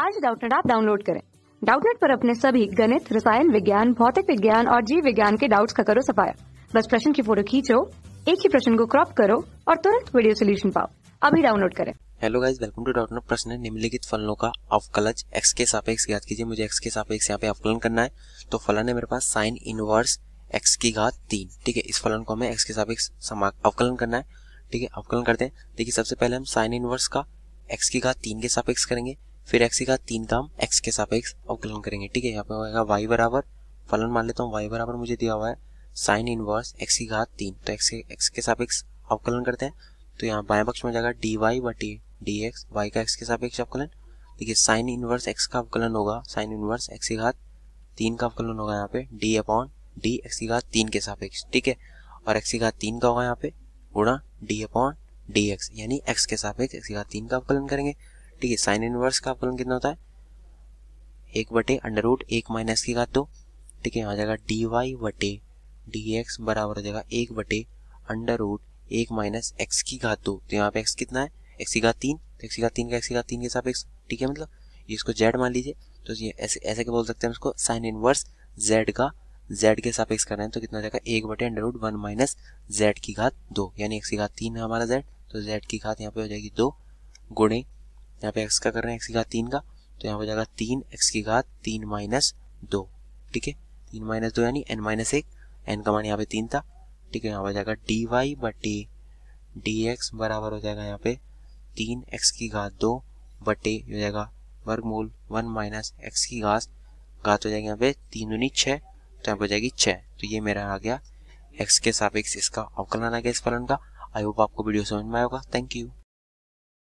आज डाउटनेट आप डाउनलोड करें डाउटनेट पर अपने सभी गणित रसायन विज्ञान भौतिक विज्ञान और जीव विज्ञान के डाउट्स का करो सफाया बस प्रश्न की फोटो खींचो एक ही प्रश्न को क्रॉप करो और तुरंत वीडियो सोल्यूशन पाओ अभी डाउनलोड करें hello guys welcome to doubt प्रश्न है निम्नलिखित फलनों का अवकलज एक्स के सापेक्ष ज्ञात कीजिए मुझे एक्स के सापेक्ष यहाँ पे अवकलन करना है तो फलन है मेरे पास साइन इनवर्स एक्स की घात तीन ठीक है इस फलन को हमें एक्स के सापेक्ष अवकलन करना है ठीक है अवकलन करते हैं देखिए सबसे पहले हम साइन इनवर्स का एक्स की घात तीन के सापेक्ष करेंगे फिर एक्स का तीन काम एक्स के सापेक्ष अवकलन करेंगे ठीक है यहाँ पे होगा वाई बराबर फलन मान लेता हूँ वाई बराबर मुझे दिया हुआ है साइन इनवर्स एक्स की घात तीन तो एक्स एक्स के सापेक्ष अवकलन करते हैं तो यहाँ बाएं पक्ष में जाएगा डी वाई बटी डी एक्स वाई का एक्स के सापेक्ष अवकलन देखिए साइन इनवर्स एक्स का अवकलन होगा साइन इनवर्स एक्स की घात तीन का अवकलन होगा यहाँ पे डी अपॉन डी एक्स की घात तीन के सापेक्ष ठीक है और एक्स की घात तीन का होगा यहाँ पे गुणा डी अपॉन डी एक्स यानी एक्स के सापेक्ष एक्स की घात तीन का अवकलन करेंगे ठीक है साइन इनवर्स का फलन कितना होता है एक बटे अंडर रूट एक माइनस की घात दो ठीक है यहाँ जाएगा डी वाई बटे डी एक्स बराबर हो जाएगा एक बटे अंडर रूट एक माइनस एक्स की घात दो तो यहाँ पे एक्स कितना है एक्स की घात तीन तो एक्स की घात तीन का एक्स की घात तीन के साथ एक्स ठीक है मतलब ये इसको जेड मान लीजिए तो ये ऐसे ऐसे क्या बोल सकते हैं उसको साइन इनवर्स जेड का जेड के साथ एक्स कर रहे हैं तो कितना जाएगा एक बटे under root one minus Z की घात दो यानी एक्स की घात तीन है हमारा जेड तो जेड की घात यहाँ पे हो जाएगी दो गुणे यहाँ पे एक्स का कर रहे हैं एक्स की घात तीन का तो यहाँ पे जाएगा तीन एक्स की घात तीन माइनस दो ठीक है तीन माइनस दो यानी एन माइनस एक एन का मान यहाँ पे तीन था ठीक है यहाँ पे जाएगा डी वाई बटे डी एक्स बराबर हो जाएगा यहाँ पे तीन एक्स की घात दो बटे हो जाएगा वर्गमूल वन माइनस एक्स की घास घात हो जाएगी यहाँ पे तीन दूनी छः तो यहाँ पे हो जाएगी छः तो ये मेरा आ गया एक्स के सापेक्ष इसका अवकलन आ गया इस फलन का आई होप आपको वीडियो समझ में आएगा थैंक यू